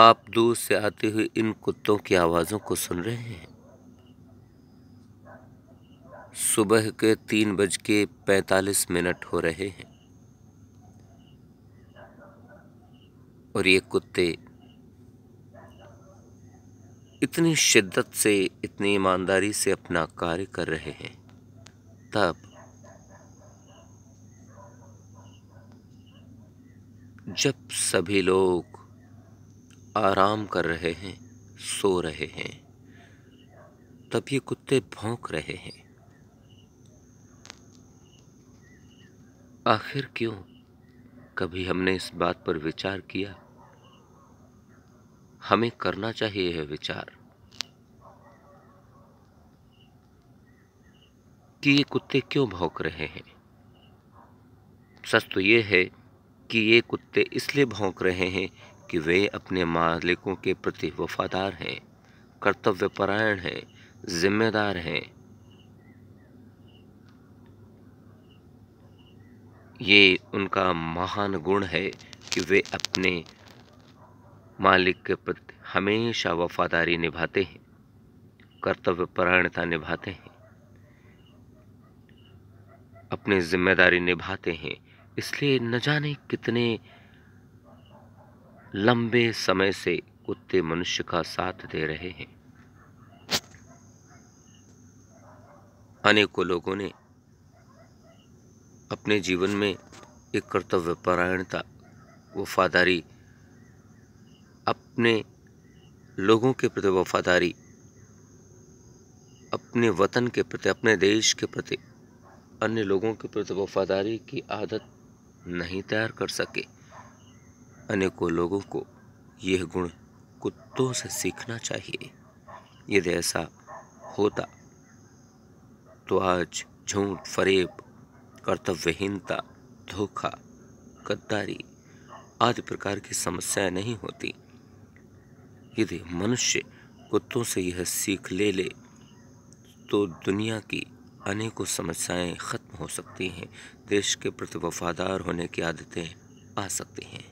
आप दूर से आते हुए इन कुत्तों की आवाज़ों को सुन रहे हैं सुबह के तीन बज के पैंतालीस मिनट हो रहे हैं और ये कुत्ते इतनी शिद्दत से इतनी ईमानदारी से अपना कार्य कर रहे हैं तब जब सभी लोग आराम कर रहे हैं सो रहे हैं तब ये कुत्ते भौंक रहे हैं आखिर क्यों कभी हमने इस बात पर विचार किया हमें करना चाहिए यह विचार कि ये कुत्ते क्यों भौंक रहे हैं सच तो ये है कि ये कुत्ते इसलिए भौंक रहे हैं कि वे अपने मालिकों के प्रति वफादार हैं कर्तव्यपरायण हैं जिम्मेदार हैं ये उनका महान गुण है कि वे अपने मालिक के प्रति हमेशा वफादारी निभाते हैं कर्तव्यपरायणता निभाते हैं अपनी जिम्मेदारी निभाते हैं इसलिए न जाने कितने लंबे समय से कुत्ते मनुष्य का साथ दे रहे हैं अनेकों लोगों ने अपने जीवन में एक कर्तव्य परायणता वफादारी अपने लोगों के प्रति वफादारी अपने वतन के प्रति अपने देश के प्रति अन्य लोगों के प्रति वफादारी की आदत नहीं तैयार कर सके अनेकों लोगों को यह गुण कुत्तों से सीखना चाहिए यदि ऐसा होता तो आज झूठ फरेब कर्तव्यहीनता धोखा गद्दारी आदि प्रकार की समस्याएं नहीं होती यदि मनुष्य कुत्तों से यह सीख ले ले तो दुनिया की अनेकों समस्याएं खत्म हो सकती हैं देश के प्रति वफादार होने की आदतें आ सकती हैं